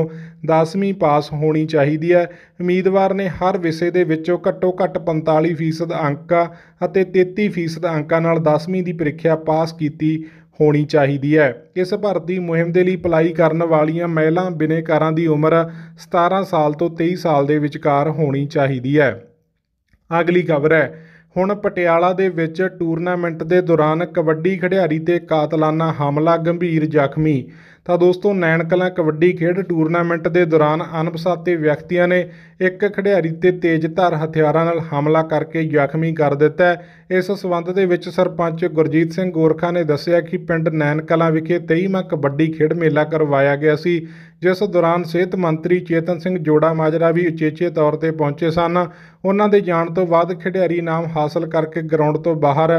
[SPEAKER 1] 10ਵੀਂ ਪਾਸ ਹੋਣੀ ਚਾਹੀਦੀ ਹੈ ਉਮੀਦਵਾਰ ਨੇ ਹਰ ਵਿਸ਼ੇ ਦੇ ਵਿੱਚੋਂ ਘੱਟੋ-ਘੱਟ 45% ਅੰਕਾਂ ਅਤੇ 33% ਅੰਕਾਂ ਨਾਲ 10ਵੀਂ ਦੀ ਪ੍ਰੀਖਿਆ ਪਾਸ ਕੀਤੀ ਹੋਣੀ ਚਾਹੀਦੀ ਹੈ ਇਸ ਭਰਤੀ ਮੁਹਿੰਮ ਦੇ ਲਈ ਅਪਲਾਈ ਕਰਨ ਵਾਲੀਆਂ ਮਹਿਲਾ ਬਿਨੇਕਾਰਾਂ ਦੀ ਉਮਰ 17 ਸਾਲ ਤੋਂ 23 ਸਾਲ ਦੇ ਵਿਚਕਾਰ ਹੋਣੀ ਚਾਹੀਦੀ ਹੈ ਅਗਲੀ ਖਬਰ ਹੈ ਹੁਣ ਪਟਿਆਲਾ ਦੇ ਵਿੱਚ ਟੂਰਨਾਮੈਂਟ ਦੇ ਦੌਰਾਨ ਕਬੱਡੀ ਖਿਡਾਰੀ ਤੇ ਕਾਤਲਾਨਾ ਹਮਲਾ ਗੰਭੀਰ ਜ਼ਖਮੀ ਤਾਂ ਦੋਸਤੋ ਨੈਣਕਲਾਂ ਕਬੱਡੀ ਖੇਡ ਟੂਰਨਾਮੈਂਟ ਦੇ ਦੌਰਾਨ ਅਣਪਛਾਤੇ ਵਿਅਕਤੀਆਂ ਨੇ ਇੱਕ ਖਿਡਾਰੀ ਤੇ ਤੇਜ਼ਧਾਰ ਹਥਿਆਰਾਂ ਨਾਲ ਹਮਲਾ ਕਰਕੇ ਜ਼ਖਮੀ ਕਰ ਦਿੱਤਾ ਇਸ ਸਬੰਧ ਦੇ ਵਿੱਚ ਸਰਪੰਚ ਗੁਰਜੀਤ ਸਿੰਘ ਗੋਰਖਾ ਨੇ ਦੱਸਿਆ ਕਿ ਪਿੰਡ ਨੈਣਕਲਾਂ ਵਿਖੇ 23ਵਾਂ ਕਬੱਡੀ ਖੇਡ ਮੇਲਾ ਕਰਵਾਇਆ ਗਿਆ ਸੀ ਜਿਸ ਦੌਰਾਨ ਸਿਹਤ ਮੰਤਰੀ ਚੇਤਨ ਸਿੰਘ ਜੋੜਾ ਮਾਜਰਾ ਵੀ ਉਚੇਚੇ ਤੌਰ ਤੇ ਪਹੁੰਚੇ ਸਨ ਉਹਨਾਂ ਦੇ ਜਾਣ ਤੋਂ ਬਾਅਦ ਖਿਡਾਰੀ ਨਾਮ ਹਾਸਲ ਕਰਕੇ ਗਰਾਊਂਡ ਤੋਂ ਬਾਹਰ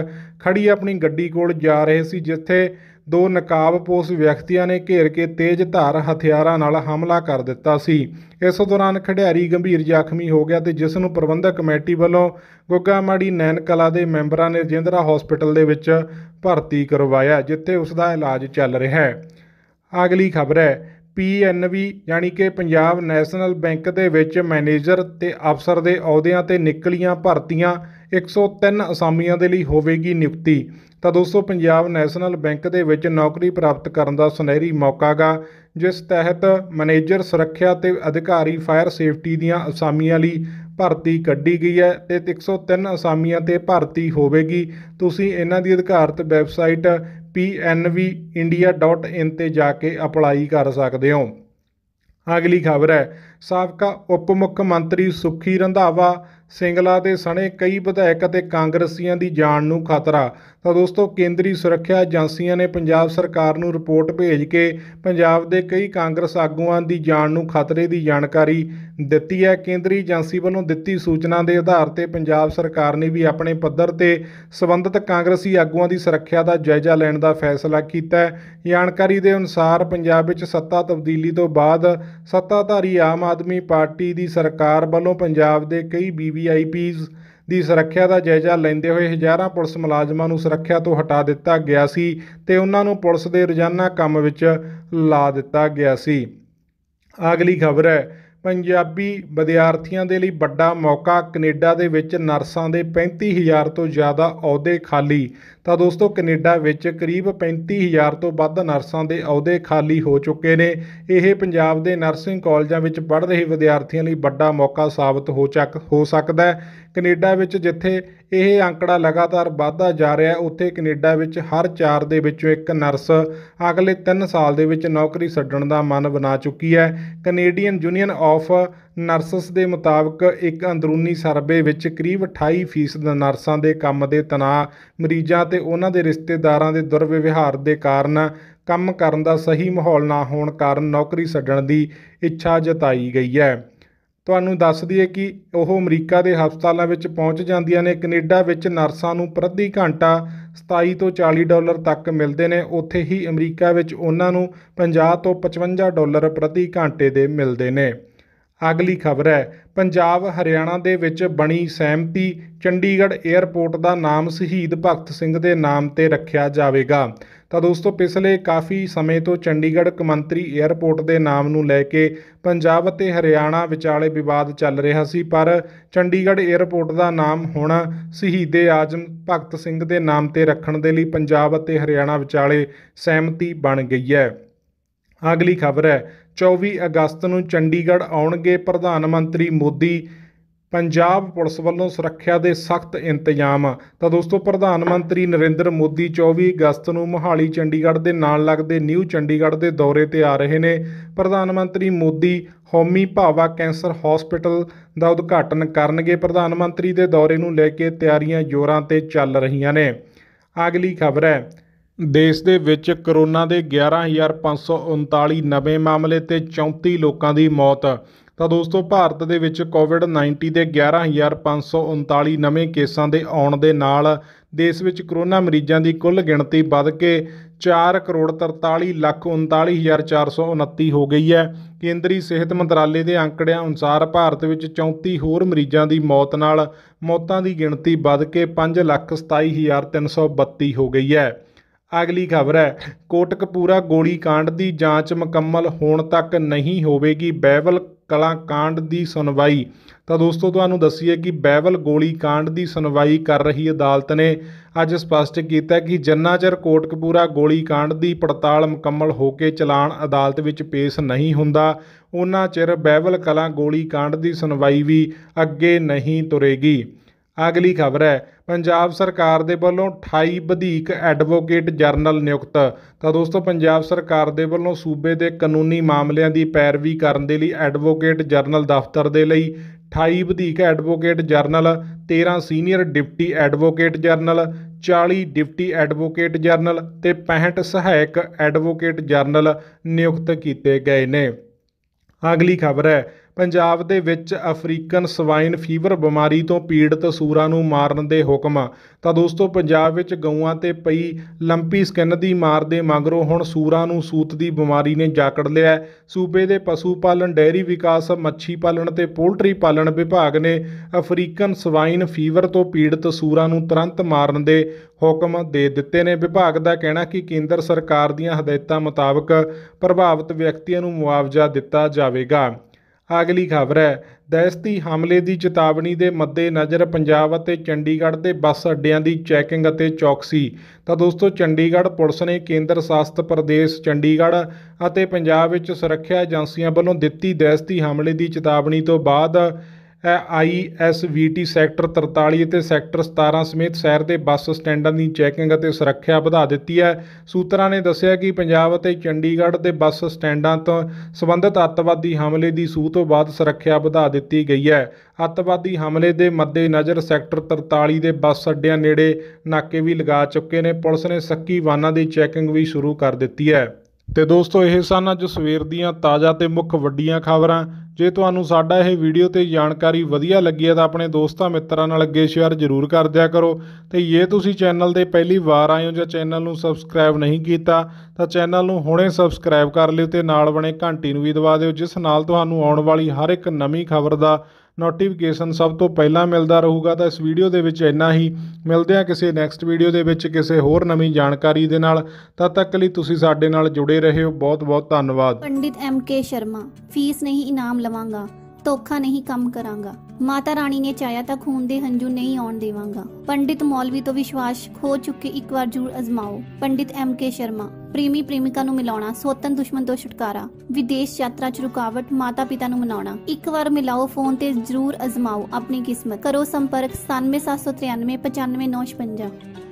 [SPEAKER 1] ਖੜੀ ਆਪਣੀ ਗੱਡੀ ਕੋਲ ਜਾ ਰਹੇ ਸੀ ਜਿੱਥੇ ਦੋ ਨਕਾਬਪੋਸ਼ ਵਿਅਕਤੀਆਂ ਨੇ ਘੇਰ ਕੇ ਤੇਜ਼ ਧਾਰ ਹਥਿਆਰਾਂ ਨਾਲ ਹਮਲਾ ਕਰ ਦਿੱਤਾ ਸੀ ਇਸ ਦੌਰਾਨ ਖਿਡਾਰੀ ਗੰਭੀਰ ਜ਼ਖਮੀ ਹੋ ਗਿਆ ਤੇ ਜਿਸ ਨੂੰ ਪ੍ਰਬੰਧਕ ਕਮੇਟੀ ਵੱਲੋਂ ਮਾੜੀ ਨੈਨ ਕਲਾ ਦੇ ਮੈਂਬਰਾਂ ਨੇ ਜਿੰਦਰਾ ਹਸਪੀਟਲ ਦੇ ਵਿੱਚ ਭਰਤੀ ਕਰਵਾਇਆ ਜਿੱਥੇ ਉਸ ਦਾ ਇਲਾਜ ਚੱਲ ਰਿਹਾ ਹੈ ਅਗਲੀ ਖਬਰ ਹੈ ਪੀਐਨਬੀ ਯਾਨੀ ਕਿ ਪੰਜਾਬ ਨੈਸ਼ਨਲ ਬੈਂਕ ਦੇ ਵਿੱਚ ਮੈਨੇਜਰ ਤੇ ਅਫਸਰ ਦੇ ਅਹੁਦਿਆਂ ਤੇ ਨਿਕਲੀਆਂ ਭਰਤੀਆਂ 103 ਅਸਾਮੀਆਂ ਦੇ ਲਈ ਹੋਵੇਗੀ ਨਿਯੁਕਤੀ ਤਾਂ ਦੋਸਤੋ ਪੰਜਾਬ ਨੈਸ਼ਨਲ ਬੈਂਕ ਦੇ ਵਿੱਚ ਨੌਕਰੀ ਪ੍ਰਾਪਤ ਕਰਨ ਦਾ ਸੁਨਹਿਰੀ ਮੌਕਾਗਾ ਜਿਸ ਤਹਿਤ ਮੈਨੇਜਰ ਸੁਰੱਖਿਆ ਤੇ ਅਧਿਕਾਰੀ ਫਾਇਰ ਸੇਫਟੀ ਦੀਆਂ ਅਸਾਮੀਆਂ ਲਈ ਭਰਤੀ ਕੱਢੀ ਗਈ ਹੈ ਤੇ 103 ਅਸਾਮੀਆਂ ਤੇ ਭਰਤੀ ਹੋਵੇਗੀ ਤੁਸੀਂ ਇਹਨਾਂ ਦੀ ਅਧਿਕਾਰਤ ਵੈਬਸਾਈਟ pnvindia.in ਤੇ ਜਾ ਕੇ ਅਪਲਾਈ ਕਰ ਸਕਦੇ ਹੋ ਅਗਲੀ ਖਬਰ ਹੈ ਸਾਬਕਾ ਉਪ ਮੁੱਖ ਮੰਤਰੀ ਸੁਖੀ ਰੰਧਾਵਾ ਸਿੰਗਲਾ ਦੇ ਸਣੇ ਕਈ ਵਿਧਾਇਕ ਅਤੇ ਕਾਂਗਰਸੀਆਂ ਦੀ ਜਾਨ ਨੂੰ ਖਤਰਾ ਤਾਂ ਦੋਸਤੋ ਕੇਂਦਰੀ ਸੁਰੱਖਿਆ ਏਜੰਸੀਆਂ ਨੇ ਪੰਜਾਬ ਸਰਕਾਰ ਨੂੰ ਰਿਪੋਰਟ ਭੇਜ ਕੇ ਪੰਜਾਬ ਦੇ ਕਈ ਕਾਂਗਰਸ ਆਗੂਆਂ ਦੀ ਜਾਨ ਨੂੰ ਖਤਰੇ ਦੀ ਜਾਣਕਾਰੀ ਦਿੱਤੀ ਹੈ ਕੇਂਦਰੀ ਏਜੰਸੀ ਵੱਲੋਂ ਦਿੱਤੀ ਸੂਚਨਾ ਦੇ ਆਧਾਰ ਤੇ ਪੰਜਾਬ ਸਰਕਾਰ ਨੇ ਵੀ ਆਪਣੇ ਪੱਧਰ ਤੇ ਸਬੰਧਤ ਕਾਂਗਰਸੀ ਆਗੂਆਂ ਦੀ ਸੁਰੱਖਿਆ ਦਾ ਜਾਇਜ਼ਾ ਲੈਣ ਦਾ ਫੈਸਲਾ ਕੀਤਾ ਹੈ ਜਾਣਕਾਰੀ ਦੇ ਅਨੁਸਾਰ ਪੰਜਾਬ ਵਿੱਚ ਸੱਤਾ ਤਬਦੀਲੀ ਤੋਂ ਬਾਅਦ ਸੱਤਾਧਾਰੀ ਆਮ ਆਦਮੀ ਪਾਰਟੀ ਦੀ ਸਰਕਾਰ ਵੱਲੋਂ ਪੰਜਾਬ ਦੇ ਕਈ ਵੀਵੀਆਈਪੀਜ਼ ਦੀ ਸੁਰੱਖਿਆ ਦਾ ਜਾਇਜ਼ਾ ਲੈਂਦੇ ਹੋਏ ਹਜ਼ਾਰਾਂ ਪੁਲਿਸ ਮੁਲਾਜ਼ਮਾਂ ਨੂੰ ਸੁਰੱਖਿਆ ਤੋਂ ਹਟਾ ਦਿੱਤਾ ਗਿਆ ਸੀ ਤੇ ਉਹਨਾਂ ਨੂੰ ਪੁਲਿਸ ਦੇ ਰੋਜ਼ਾਨਾ ਕੰਮ ਵਿੱਚ ਲਾ ਦਿੱਤਾ ਗਿਆ ਸੀ ਅਗਲੀ ਖਬਰ ਹੈ ਪੰਜਾਬੀ ਵਿਦਿਆਰਥੀਆਂ ਦੇ ਲਈ ਵੱਡਾ ਮੌਕਾ ਕੈਨੇਡਾ ਦੇ ਵਿੱਚ ਨਰਸਾਂ ਦੇ 35000 ਤੋਂ ਜ਼ਿਆਦਾ ਅਹੁਦੇ ਖਾਲੀ ਤਾਂ ਦੋਸਤੋ ਕੈਨੇਡਾ ਵਿੱਚ ਕਰੀਬ 35000 ਤੋਂ ਵੱਧ ਨਰਸਾਂ ਦੇ ਅਹੁਦੇ ਖਾਲੀ ਹੋ ਚੁੱਕੇ ਨੇ ਇਹ ਪੰਜਾਬ ਦੇ ਨਰਸਿੰਗ ਕਾਲਜਾਂ ਵਿੱਚ ਪੜ੍ਹ ਰਹੇ ਵਿਦਿਆਰਥੀਆਂ ਲਈ ਵੱਡਾ ਮੌਕਾ ਸਾਬਤ ਹੋ ਚੱਕ ਹੋ ਸਕਦਾ ਹੈ ਕੈਨੇਡਾ ਵਿੱਚ ਜਿੱਥੇ ਇਹ ਅੰਕੜਾ ਲਗਾਤਾਰ ਵਧਦਾ ਜਾ ਰਿਹਾ ਹੈ ਉੱਥੇ ਕੈਨੇਡਾ ਵਿੱਚ ਹਰ ਚਾਰ ਦੇ ਵਿੱਚੋਂ ਇੱਕ ਨਰਸ ਅਗਲੇ 3 ਸਾਲ ਦੇ ਵਿੱਚ ਨੌਕਰੀ ਛੱਡਣ ਦਾ ਮਨ ਬਣਾ ਚੁੱਕੀ ਹੈ ਕੈਨੇਡੀਅਨ ਯੂਨੀਅਨ ਆਫ ਨਰਸਸ ਦੇ ਮੁਤਾਬਕ ਇੱਕ ਅੰਦਰੂਨੀ ਸਰਵੇ ਵਿੱਚ ਕਰੀਬ 28% ਨਰਸਾਂ ਦੇ ਕੰਮ ਦੇ ਤਣਾਅ ਮਰੀਜ਼ਾਂ ਤੇ ਉਹਨਾਂ ਦੇ ਰਿਸ਼ਤੇਦਾਰਾਂ ਦੇ ਦੁਰਵਿਵਹਾਰ ਦੇ ਕਾਰਨ ਕੰਮ ਕਰਨ ਦਾ ਸਹੀ ਮਾਹੌਲ ਨਾ ਹੋਣ ਕਾਰਨ ਨੌਕਰੀ ਛੱਡਣ ਦੀ ਇੱਛਾ ਜਤਾਈ ਗਈ ਹੈ ਤੁਹਾਨੂੰ ਦੱਸ ਦਈਏ ਕਿ ਉਹ ਅਮਰੀਕਾ ਦੇ ਹਸਪਤਾਲਾਂ ਵਿੱਚ ਪਹੁੰਚ ਜਾਂਦੀਆਂ ਨੇ ਕੈਨੇਡਾ ਵਿੱਚ ਨਰਸਾਂ ਨੂੰ ਪ੍ਰਤੀ ਘੰਟਾ 27 ਤੋਂ 40 ਡਾਲਰ ਤੱਕ ਮਿਲਦੇ ਨੇ ਉੱਥੇ ਹੀ ਅਮਰੀਕਾ ਵਿੱਚ ਉਹਨਾਂ ਨੂੰ 50 ਤੋਂ 55 ਡਾਲਰ ਪ੍ਰਤੀ ਘੰਟੇ ਦੇ ਮਿਲਦੇ ਨੇ ਅਗਲੀ ਖਬਰ ਹੈ ਪੰਜਾਬ ਹਰਿਆਣਾ ਦੇ ਵਿੱਚ ਬਣੀ ਸਹਿਮਤੀ ਚੰਡੀਗੜ੍ਹ 에ਅਰਪੋਰਟ ਦਾ ਨਾਮ ਸ਼ਹੀਦ ਭਗਤ ਸਿੰਘ ਦੇ ਨਾਮ ਤੇ ਰੱਖਿਆ ਜਾਵੇਗਾ ਤਾਂ ਦੋਸਤੋ ਪਿਛਲੇ ਕਾਫੀ ਸਮੇਂ ਤੋਂ ਚੰਡੀਗੜ੍ਹ ਕਮੰਤਰੀ 에ਅਰਪੋਰਟ ਦੇ ਨਾਮ ਨੂੰ ਲੈ ਕੇ ਪੰਜਾਬ ਅਤੇ ਹਰਿਆਣਾ ਵਿਚਾਲੇ ਵਿਵਾਦ ਚੱਲ ਰਿਹਾ ਸੀ ਪਰ ਚੰਡੀਗੜ੍ਹ 에ਅਰਪੋਰਟ ਦਾ ਨਾਮ ਹੁਣ ਸ਼ਹੀਦੇ ਆਜ਼ਮ ਭਗਤ ਸਿੰਘ ਦੇ ਨਾਮ ਤੇ ਰੱਖਣ ਦੇ ਲਈ ਪੰਜਾਬ ਅਤੇ ਹਰਿਆਣਾ ਵਿਚਾਲੇ ਸਹਿਮਤੀ ਬਣ ਗਈ ਹੈ ਅਗਲੀ ਖਬਰ ਹੈ 24 ਅਗਸਤ ਨੂੰ ਚੰਡੀਗੜ੍ਹ ਆਉਣਗੇ ਪ੍ਰਧਾਨ ਮੰਤਰੀ ਮੋਦੀ ਪੰਜਾਬ ਪੁਲਿਸ ਵੱਲੋਂ ਸੁਰੱਖਿਆ ਦੇ ਸਖਤ ਇੰਤਜ਼ਾਮ ਤਾਂ ਦੋਸਤੋ ਪ੍ਰਧਾਨ ਮੰਤਰੀ ਨਰਿੰਦਰ ਮੋਦੀ 24 ਅਗਸਤ ਨੂੰ ਮੋਹਾਲੀ ਚੰਡੀਗੜ੍ਹ ਦੇ ਨਾਲ ਲੱਗਦੇ ਨਿਊ ਚੰਡੀਗੜ੍ਹ ਦੇ ਦੌਰੇ ਤੇ ਆ ਰਹੇ ਨੇ ਪ੍ਰਧਾਨ ਮੰਤਰੀ ਮੋਦੀ ਹੋਮੀ ਭਾਵਾ ਕੈਂਸਰ ਹਸਪੀਟਲ ਦਾ ਉਦਘਾਟਨ ਕਰਨਗੇ ਪ੍ਰਧਾਨ ਮੰਤਰੀ ਦੇ ਦੌਰੇ ਨੂੰ ਲੈ ਕੇ ਤਿਆਰੀਆਂ ਜ਼ੋਰਾਂ ਤੇ ਚੱਲ ਰਹੀਆਂ ਨੇ ਅਗਲੀ ਖਬਰ ਹੈ ਦੇਸ਼ ਦੇ ਵਿੱਚ ਕਰੋਨਾ ਦੇ 11539 ਨਵੇਂ ਮਾਮਲੇ ਤੇ 34 ਲੋਕਾਂ ਦੀ ਮੌਤ ਤਾਂ ਦੋਸਤੋ ਭਾਰਤ ਦੇ ਵਿੱਚ ਕੋਵਿਡ-19 ਦੇ 11539 ਨਵੇਂ ਕੇਸਾਂ ਦੇ ਆਉਣ ਦੇ ਨਾਲ ਦੇਸ਼ ਵਿੱਚ ਕਰੋਨਾ ਮਰੀਜ਼ਾਂ ਦੀ ਕੁੱਲ ਗਿਣਤੀ ਵੱਧ ਕੇ 4 ਕਰੋੜ 43 ਲੱਖ 39429 ਹੋ ਗਈ ਹੈ ਕੇਂਦਰੀ ਸਿਹਤ ਮੰਤਰਾਲੇ ਦੇ ਅੰਕੜਿਆਂ ਅਨੁਸਾਰ ਭਾਰਤ ਵਿੱਚ 34 ਹੋਰ ਮਰੀਜ਼ਾਂ ਦੀ ਮੌਤ ਨਾਲ ਮੌਤਾਂ ਦੀ ਗਿਣਤੀ ਵੱਧ ਕੇ 5 ਲੱਖ 27332 ਹੋ ਗਈ ਹੈ ਅਗਲੀ ਖਬਰ ਹੈ ਕੋਟਕਪੂਰਾ ਗੋਲੀकांड ਦੀ ਜਾਂਚ ਮੁਕੰਮਲ ਹੋਣ ਤੱਕ ਨਹੀਂ ਹੋਵੇਗੀ ਬੈਵਲ ਕਲਾ ਕਾਂਡ ਦੀ ਸੁਣਵਾਈ ਤਾਂ ਦੋਸਤੋ ਤੁਹਾਨੂੰ ਦੱਸੀਏ ਕਿ ਬੈਵਲ ਗੋਲੀ ਕਾਂਡ ਦੀ ਸੁਣਵਾਈ ਕਰ ਰਹੀ ਅਦਾਲਤ ਨੇ ਅੱਜ ਸਪਸ਼ਟ ਕੀਤਾ ਕਿ ਜੰਨਾ ਚਰ ਕੋਟਕਪੂਰਾ ਗੋਲੀ ਕਾਂਡ ਦੀ ਪੜਤਾਲ ਮੁਕੰਮਲ ਹੋ ਕੇ ਚਲਾਨ ਅਦਾਲਤ ਵਿੱਚ ਪੇਸ਼ ਨਹੀਂ ਹੁੰਦਾ ਉਹਨਾਂ ਚਿਰ ਬੈਵਲ ਕਲਾ ਗੋਲੀ ਕਾਂਡ ਦੀ ਸੁਣਵਾਈ ਵੀ ਅੱਗੇ ਨਹੀਂ ਤੁਰੇਗੀ ਅਗਲੀ ਖਬਰ ਹੈ ਪੰਜਾਬ ਸਰਕਾਰ ਦੇ ਵੱਲੋਂ 28 ਵਧੀਕ ਐਡਵੋਕੇਟ ਜਰਨਲ ਨਿਯੁਕਤ ਤਾਂ ਦੋਸਤੋ ਪੰਜਾਬ ਸਰਕਾਰ ਦੇ ਵੱਲੋਂ ਸੂਬੇ ਦੇ ਕਾਨੂੰਨੀ ਮਾਮਲਿਆਂ ਦੀ ਪੈਰਵੀ ਕਰਨ ਦੇ ਲਈ ਐਡਵੋਕੇਟ ਜਰਨਲ ਦਫ਼ਤਰ ਦੇ ਲਈ 28 ਵਧੀਕ advocate general 13 senior deputy advocate general 40 deputy advocate general ਤੇ 65 ਸਹਾਇਕ ਐਡਵੋਕੇਟ ਜਰਨਲ ਨਿਯੁਕਤ ਕੀਤੇ ਗਏ ਨੇ ਅਗਲੀ ਖਬਰ ਹੈ ਪੰਜਾਬ ਦੇ ਵਿੱਚ ਅਫਰੀਕਨ ਸਵਾਈਨ ਫੀਵਰ ਬਿਮਾਰੀ ਤੋਂ ਪੀੜਤ ਸੂਰਾਂ ਨੂੰ ਮਾਰਨ ਦੇ ਹੁਕਮ ਤਾਂ ਦੋਸਤੋ ਪੰਜਾਬ ਵਿੱਚ ਗਊਆਂ ਤੇ ਪਈ ਲੰਪੀ ਸਕਿਨ ਦੀ ਮਾਰ ਦੇ ਮਗਰੋਂ ਹੁਣ ਸੂਰਾਂ ਨੂੰ ਸੂਤ ਦੀ ਬਿਮਾਰੀ ਨੇ ਜਾਕੜ ਲਿਆ ਸੂਬੇ ਦੇ ਪਸ਼ੂ ਪਾਲਣ ਡੈਰੀ ਵਿਕਾਸ ਮੱਛੀ ਪਾਲਣ ਤੇ ਪੋਲਟਰੀ ਪਾਲਣ ਵਿਭਾਗ ਨੇ ਅਫਰੀਕਨ ਸਵਾਈਨ ਫੀਵਰ ਤੋਂ ਪੀੜਤ ਸੂਰਾਂ ਨੂੰ ਤੁਰੰਤ ਮਾਰਨ ਦੇ ਹੁਕਮ ਦੇ ਦਿੱਤੇ ਨੇ ਵਿਭਾਗ ਦਾ ਕਹਿਣਾ ਕਿ ਕੇਂਦਰ ਸਰਕਾਰ ਦੀਆਂ ਹਦਾਇਤਾਂ ਮੁਤਾਬਕ ਪ੍ਰਭਾਵਿਤ ਵਿਅਕਤੀਆਂ ਨੂੰ ਮੁਆਵਜ਼ਾ ਦਿੱਤਾ ਜਾਵੇਗਾ ਅਗਲੀ ਖਬਰ ਹੈ ਦਹਿਸ਼ਤੀ ਹਮਲੇ ਦੀ ਚੇਤਾਵਨੀ ਦੇ ਮੱਦੇਨਜ਼ਰ ਪੰਜਾਬ ਅਤੇ ਚੰਡੀਗੜ੍ਹ ਦੇ ਬੱਸ ਅੱਡਿਆਂ ਦੀ ਚੈਕਿੰਗ ਅਤੇ ਚੌਕਸੀ ਤਾਂ ਦੋਸਤੋ ਚੰਡੀਗੜ੍ਹ ਪੁਲਿਸ ਨੇ ਕੇਂਦਰ ਸ਼ਾਸਤ ਪ੍ਰਦੇਸ਼ ਚੰਡੀਗੜ੍ਹ ਅਤੇ ਪੰਜਾਬ ਵਿੱਚ ਸੁਰੱਖਿਆ ਏਜੰਸੀਆਂ ਵੱਲੋਂ ਦਿੱਤੀ ਦਹਿਸ਼ਤੀ ਹਮਲੇ ਦੀ ਚੇਤਾਵਨੀ ਤੋਂ ਬਾਅਦ ਆਈਐਸਵੀਟੀ ਸੈਕਟਰ 43 ਅਤੇ ਸੈਕਟਰ 17 ਸਮੇਤ ਸ਼ਹਿਰ ਦੇ ਬੱਸ ਸਟੈਂਡਾਂ ਦੀ ਚੈਕਿੰਗ ਅਤੇ ਸੁਰੱਖਿਆ ਵਧਾ ਦਿੱਤੀ ਹੈ ਸੂਤਰਾਂ ਨੇ ਦੱਸਿਆ ਕਿ ਪੰਜਾਬ ਅਤੇ ਚੰਡੀਗੜ੍ਹ ਦੇ ਬੱਸ ਸਟੈਂਡਾਂ ਤੋਂ ਸੰਬੰਧਿਤ ਅੱਤਵਾਦੀ ਹਮਲੇ ਦੀ ਸੂਹ ਤੋਂ ਬਾਅਦ ਸੁਰੱਖਿਆ ਵਧਾ ਦਿੱਤੀ ਗਈ ਹੈ ਅੱਤਵਾਦੀ ਹਮਲੇ ਦੇ ਮੱਦੇਨਜ਼ਰ ਸੈਕਟਰ 43 ਦੇ ਬੱਸ ਅੱਡਿਆਂ ਨੇੜੇ ਨਾਕੇ ਵੀ ਲਗਾ ਚੁੱਕੇ ਨੇ ਪੁਲਿਸ ਨੇ ਸੱਕੀ ਵਾਹਨਾਂ ਦੀ ਚੈਕਿੰਗ ਵੀ ਸ਼ੁਰੂ ਕਰ ਦਿੱਤੀ ਹੈ ਤੇ ਦੋਸਤੋ ਇਹ ਸਨ ਅੱਜ ਸਵੇਰ ਦੀਆਂ ਤਾਜ਼ਾ ਤੇ ਮੁੱਖ ਵੱਡੀਆਂ ਖਬਰਾਂ ਜੇ ਤੁਹਾਨੂੰ ਸਾਡਾ ਇਹ ਵੀਡੀਓ ਤੇ ਜਾਣਕਾਰੀ ਵਧੀਆ ਲੱਗੀ ਹੈ ਤਾਂ ਆਪਣੇ ਦੋਸਤਾਂ ਮਿੱਤਰਾਂ ਨਾਲ ਅੱਗੇ ਸ਼ੇਅਰ ਜ਼ਰੂਰ ਕਰ ਦਿਆ ਕਰੋ ਤੇ ਜੇ ਤੁਸੀਂ ਚੈਨਲ ਤੇ ਪਹਿਲੀ ਵਾਰ ਆਏ ਹੋ ਜਾਂ ਚੈਨਲ ਨੂੰ ਸਬਸਕ੍ਰਾਈਬ ਨਹੀਂ ਕੀਤਾ ਤਾਂ ਚੈਨਲ ਨੂੰ ਹੁਣੇ ਸਬਸਕ੍ਰਾਈਬ ਕਰ ਲਿਓ ਤੇ ਨਾਲ ਬਣੇ ਘੰਟੀ ਨੂੰ ਵੀ ਦਬਾ ਦਿਓ ਜਿਸ ਨਾਲ ਤੁਹਾਨੂੰ ਆਉਣ ਵਾਲੀ ਹਰ ਇੱਕ ਨਵੀਂ ਖਬਰ ਦਾ ਨੋਟੀਫਿਕੇਸ਼ਨ ਸਭ ਤੋਂ ਪਹਿਲਾਂ ਮਿਲਦਾ ਰਹੂਗਾ ਤਾਂ ਇਸ ਵੀਡੀਓ ਦੇ ਵਿੱਚ ਇੰਨਾ ਹੀ ਮਿਲਦੇ ਆ ਕਿਸੇ ਨੈਕਸਟ ਵੀਡੀਓ ਦੇ ਵਿੱਚ ਕਿਸੇ ਹੋਰ ਨਵੀਂ ਜਾਣਕਾਰੀ ਦੇ ਨਾਲ ਤਦ ਤੱਕ ਲਈ ਤੁਸੀਂ ਸਾਡੇ ਨਾਲ ਜੁੜੇ ਰਹੇ ਹੋ ਬਹੁਤ ਬਹੁਤ ਧੰਨਵਾਦ Pandit M K Sharma fee ਨਹੀਂ ਇਨਾਮ ਲਵਾਂਗਾ ਧੋਖਾ ਨਹੀਂ ਕੰਮ ਕਰਾਂਗਾ ਮਾਤਾ ਰਾਣੀ ਨੇ ਚਾਇਆ ਤਾਂ ਖੂਨ ਦੇ ਹੰਝੂ ਨਹੀਂ ਆਉਣ ਦੇਵਾਂਗਾ ਪੰਡਿਤ ਮੌਲਵੀ ਤੋਂ ਵਿਸ਼ਵਾਸ ਖੋ ਚੁੱਕੇ ਇੱਕ ਵਾਰ ਜ਼ਰੂਰ ਅਜ਼ਮਾਓ ਪੰਡਿਤ ਐਮ ਕੇ ਸ਼ਰਮਾ ਪ੍ਰੇਮੀ ਪ੍ਰੇਮਿਕਾ ਨੂੰ ਮਿਲਾਉਣਾ ਸੋਤਨ ਦੁਸ਼ਮਣ ਤੋਂ ਛੁਟਕਾਰਾ ਵਿਦੇਸ਼ ਯਾਤਰਾ 'ਚ ਰੁਕਾਵਟ ਮਾਤਾ ਪਿਤਾ ਨੂੰ ਮਨਾਉਣਾ ਇੱਕ ਵਾਰ ਮਿਲਾਓ ਫੋਨ ਤੇ ਜ਼ਰੂਰ ਅਜ਼ਮਾਓ ਆਪਣੀ ਕਿਸਮਤ ਕਰੋ ਸੰਪਰਕ 9773995955